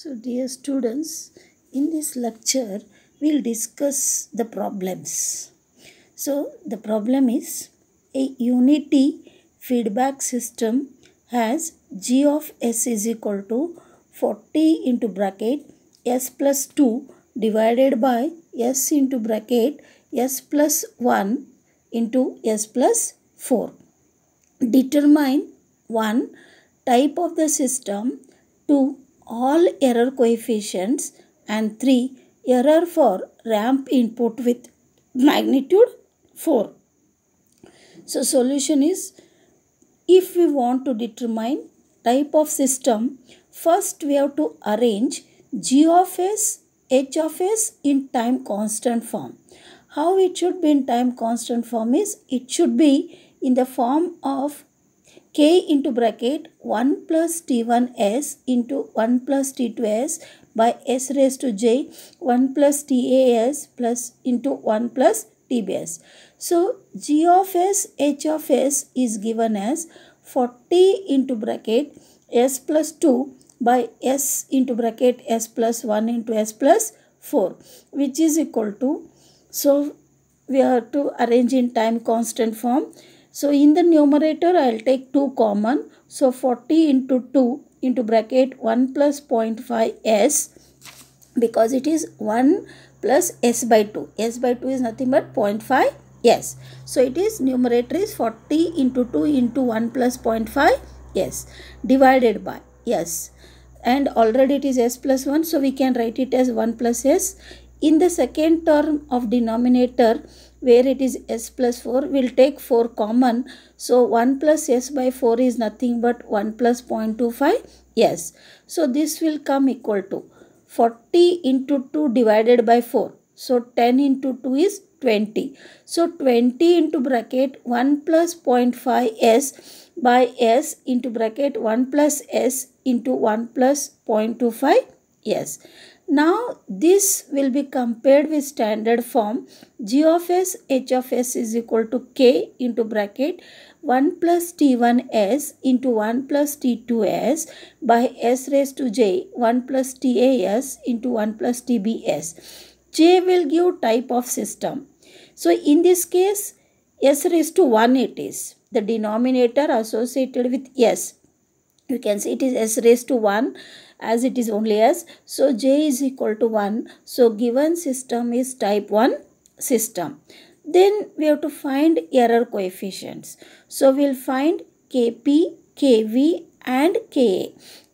So dear students, in this lecture we'll discuss the problems. So the problem is a unity feedback system has g of s is equal to 40 into bracket s plus 2 divided by s into bracket s plus 1 into s plus 4. Determine 1. Type of the system 2 all error coefficients and 3 error for ramp input with magnitude 4. So solution is if we want to determine type of system first we have to arrange g of s h of s in time constant form. How it should be in time constant form is it should be in the form of k into bracket 1 plus t1s into 1 plus t2s by s raised to j 1 plus tas plus into 1 plus tbs. So g of s h of s is given as 40 into bracket s plus 2 by s into bracket s plus 1 into s plus 4 which is equal to so we have to arrange in time constant form so in the numerator, I will take 2 common. So 40 into 2 into bracket 1 plus 0.5 s because it is 1 plus s by 2. s by 2 is nothing but 0.5 s. So it is numerator is 40 into 2 into 1 plus 0.5 s divided by s and already it is s plus 1 so we can write it as 1 plus s. In the second term of denominator where it is s plus 4 we'll take 4 common so 1 plus s by 4 is nothing but 1 plus 0.25 s so this will come equal to 40 into 2 divided by 4 so 10 into 2 is 20 so 20 into bracket 1 plus 0.5 s by s into bracket 1 plus s into 1 plus 0.25 s now this will be compared with standard form g of s h of s is equal to k into bracket 1 plus t1s into 1 plus t2s by s raised to j 1 plus tas into 1 plus tbs. j will give type of system. So in this case s raised to 1 it is the denominator associated with s. You can see it is s raised to 1 as it is only s. So j is equal to 1. So given system is type 1 system. Then we have to find error coefficients. So we'll find kp, kv and ka.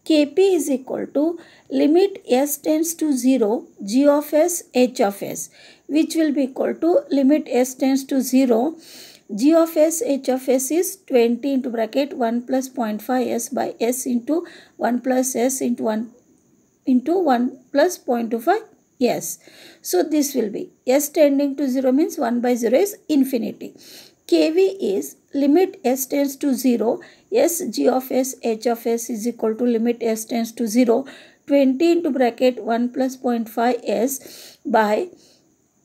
kp is equal to limit s tends to 0 g of s h of s which will be equal to limit s tends to 0 g of s h of s is 20 into bracket 1 plus 0.5 s by s into 1 plus s into 1 into 1 plus 0.25 s. So this will be s tending to 0 means 1 by 0 is infinity. kv is limit s tends to 0 s g of s h of s is equal to limit s tends to 0 20 into bracket 1 plus 0.5 s by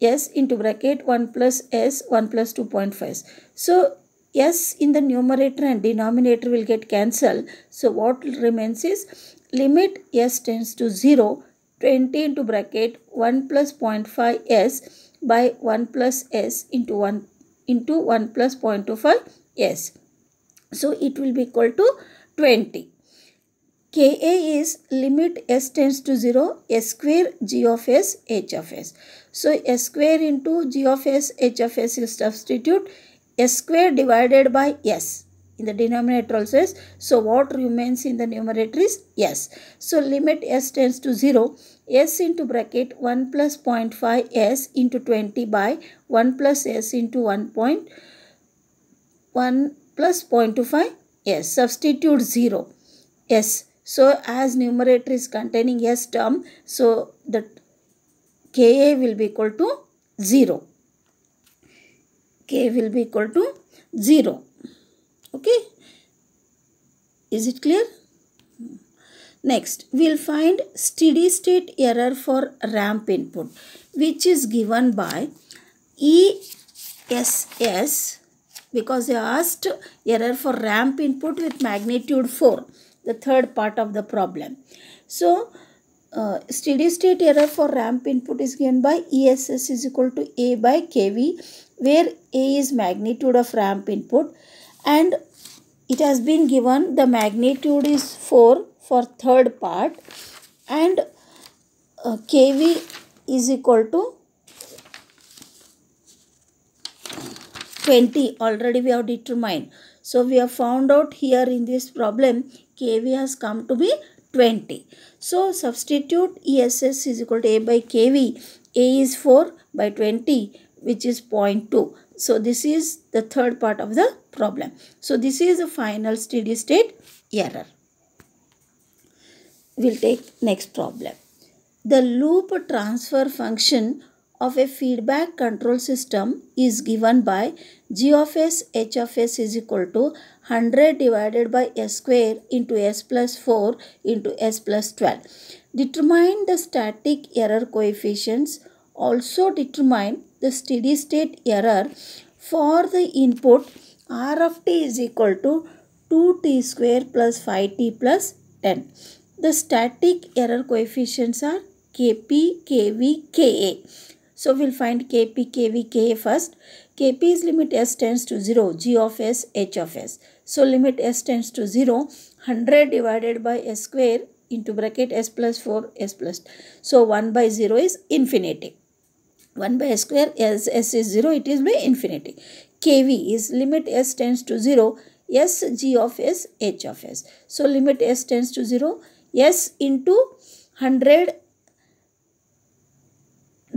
s into bracket 1 plus s 1 plus 2.5. So s in the numerator and denominator will get cancelled. So what remains is limit s tends to 0 20 into bracket 1 plus 0.5 s by 1 plus s into 1 into 1 plus 0.25 s. So it will be equal to 20. Ka is limit s tends to 0, s square g of s h of s. So s square into g of s h of s you substitute s square divided by s. In the denominator also s. So what remains in the numerator is s. So limit s tends to 0, s into bracket 1 plus 0.5 s into 20 by 1 plus s into 1 point 1 plus 0.25 s. Substitute 0 s so as numerator is containing S term, so the Ka will be equal to 0. K will be equal to 0. Okay. Is it clear? Next, we'll find steady state error for ramp input which is given by ESS because they asked error for ramp input with magnitude 4 the third part of the problem. So, uh, steady state error for ramp input is given by ESS is equal to A by KV where A is magnitude of ramp input and it has been given the magnitude is 4 for third part and uh, KV is equal to 20 already we have determined. So we have found out here in this problem kV has come to be 20. So substitute ESS is equal to A by kV. A is 4 by 20 which is 0.2. So this is the third part of the problem. So this is the final steady state error. We'll take next problem. The loop transfer function of a feedback control system is given by g of s h of s is equal to 100 divided by s square into s plus 4 into s plus 12. Determine the static error coefficients. Also determine the steady state error for the input r of t is equal to 2t square plus 5t plus 10. The static error coefficients are kp, kv, ka. So we'll find Kp, Kv, Ka first. Kp is limit s tends to 0, g of s, h of s. So limit s tends to 0, 100 divided by s square into bracket s plus 4, s plus. So 1 by 0 is infinity. 1 by s square, as s is 0, it is by infinity. Kv is limit s tends to 0, s g of s, h of s. So limit s tends to 0, s into 100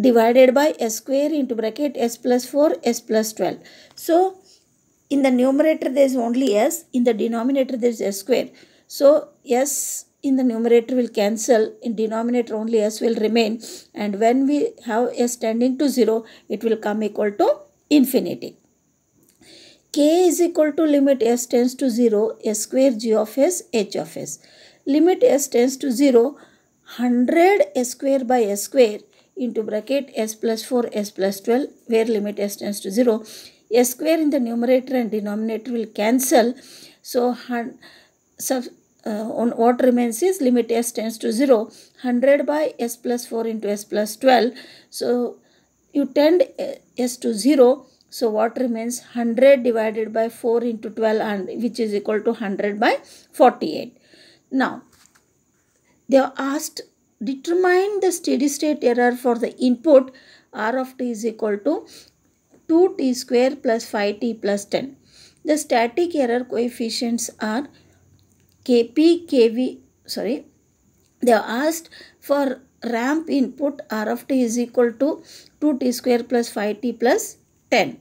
divided by s square into bracket s plus 4 s plus 12. So in the numerator there is only s, in the denominator there is s square. So s in the numerator will cancel, in denominator only s will remain and when we have s tending to 0 it will come equal to infinity. k is equal to limit s tends to 0 s square g of s h of s. Limit s tends to 0 100 s square by s square into bracket s plus 4 s plus 12 where limit s tends to 0 s square in the numerator and denominator will cancel so sub, uh, on what remains is limit s tends to 0 100 by s plus 4 into s plus 12 so you tend uh, s to 0 so what remains 100 divided by 4 into 12 and which is equal to 100 by 48 now they are asked determine the steady state error for the input R of t is equal to 2t square plus 5t plus 10. The static error coefficients are kp, kv, sorry, they are asked for ramp input R of t is equal to 2t square plus 5t plus 10.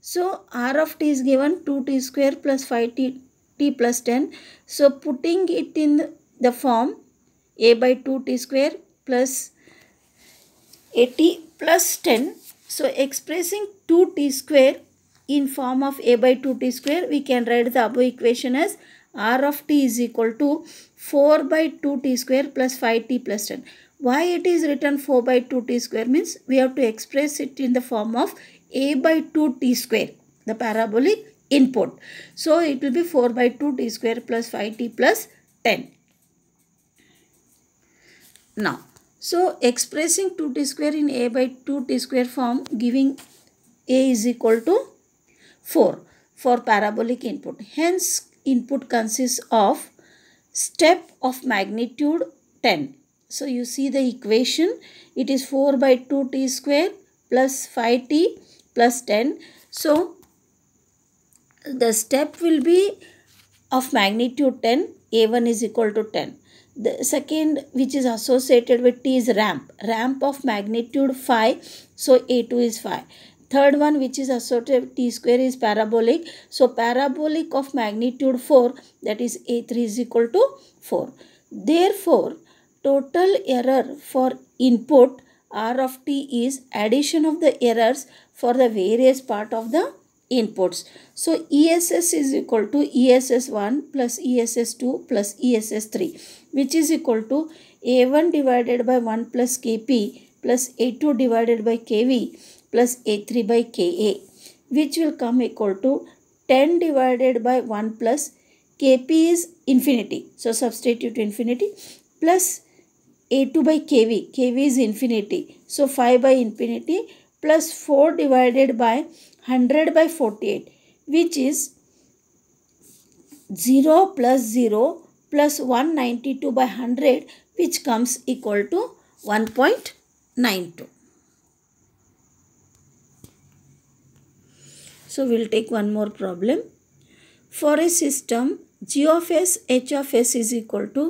So R of t is given 2t square plus 5t t plus 10. So putting it in the form a by 2 t square plus 80 plus 10. So expressing 2t square in form of a by 2t square we can write the above equation as r of t is equal to 4 by 2t square plus 5t plus 10. Why it is written 4 by 2t square means we have to express it in the form of a by 2t square the parabolic input. So it will be 4 by 2t square plus 5t plus 10. Now, so expressing 2t square in a by 2t square form giving a is equal to 4 for parabolic input. Hence, input consists of step of magnitude 10. So, you see the equation. It is 4 by 2t square plus 5t plus 10. So, the step will be of magnitude 10. A1 is equal to 10. The second which is associated with T is ramp. Ramp of magnitude 5. So A2 is 5. Third one which is associated with T square is parabolic. So parabolic of magnitude 4 that is A3 is equal to 4. Therefore, total error for input R of T is addition of the errors for the various part of the inputs. So ESS is equal to ESS1 plus ESS2 plus ESS3 which is equal to A1 divided by 1 plus Kp plus A2 divided by Kv plus A3 by Ka which will come equal to 10 divided by 1 plus Kp is infinity. So substitute infinity plus A2 by Kv. Kv is infinity. So 5 by infinity plus 4 divided by 100 by 48 which is 0 plus 0 plus 192 by 100 which comes equal to 1.92. So, we will take one more problem. For a system g of s h of s is equal to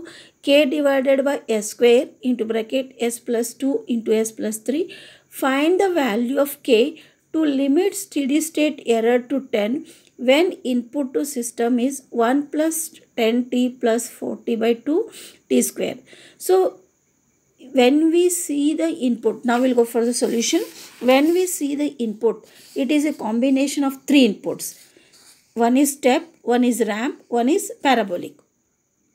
k divided by s square into bracket s plus 2 into s plus 3. Find the value of k to limit steady state error to 10 when input to system is 1 plus 10t plus 40 by 2 t square. So when we see the input, now we'll go for the solution. When we see the input, it is a combination of three inputs. One is step, one is ramp, one is parabolic.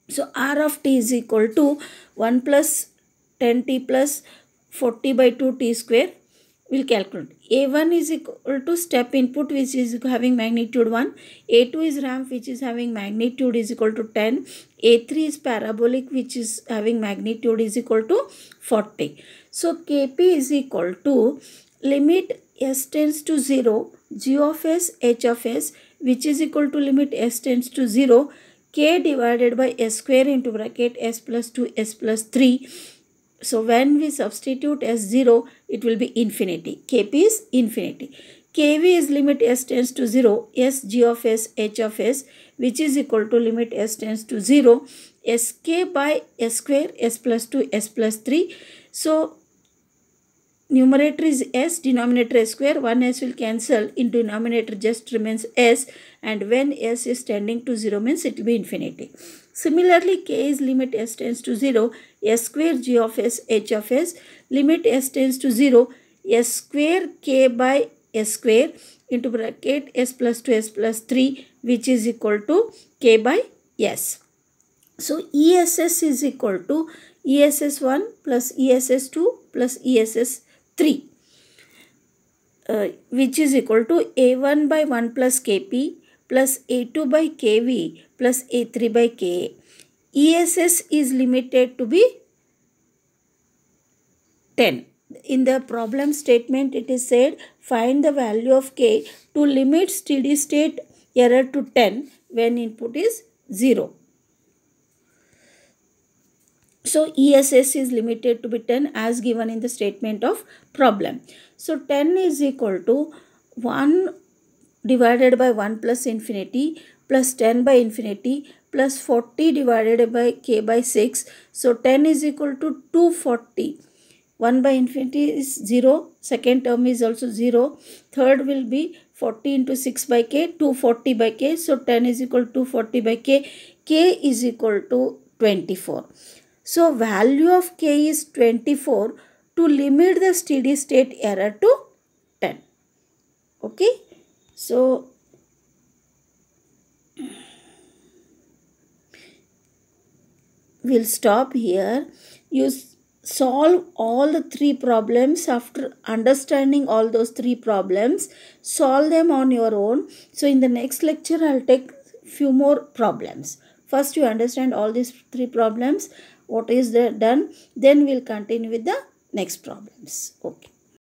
So R of t is equal to 1 plus 10t plus 40 by 2 t square will calculate. A1 is equal to step input which is having magnitude 1. A2 is ramp which is having magnitude is equal to 10. A3 is parabolic which is having magnitude is equal to 40. So Kp is equal to limit s tends to 0 g of s h of s which is equal to limit s tends to 0 k divided by s square into bracket s plus 2 s plus 3 so when we substitute S0, it will be infinity. Kp is infinity. Kv is limit S tends to 0, S g of S, H of S, which is equal to limit S tends to 0, Sk by S square, S plus 2, S plus 3. So numerator is s denominator S square 1s will cancel in denominator just remains s and when s is tending to 0 means it will be infinity similarly k is limit s tends to 0 s square g of s h of s limit s tends to 0 s square k by s square into bracket s plus 2 s plus 3 which is equal to k by s. So ESS is equal to ESS 1 plus ESS 2 plus ESS 3 uh, which is equal to A1 by 1 plus KP plus A2 by KV plus A3 by KA. ESS is limited to be 10. In the problem statement, it is said find the value of k to limit steady state error to 10 when input is 0. So ESS is limited to be 10 as given in the statement of problem. So 10 is equal to 1 divided by 1 plus infinity plus 10 by infinity plus 40 divided by k by 6. So 10 is equal to 240. 1 by infinity is 0. Second term is also 0. Third will be 40 into 6 by k, 240 by k. So 10 is equal to 240 by k. k is equal to 24. So value of k is 24 to limit the steady state error to 10. Okay. So we'll stop here. You solve all the three problems after understanding all those three problems. Solve them on your own. So in the next lecture, I'll take few more problems. First, you understand all these three problems. What is done? Then we'll continue with the next problems. Okay.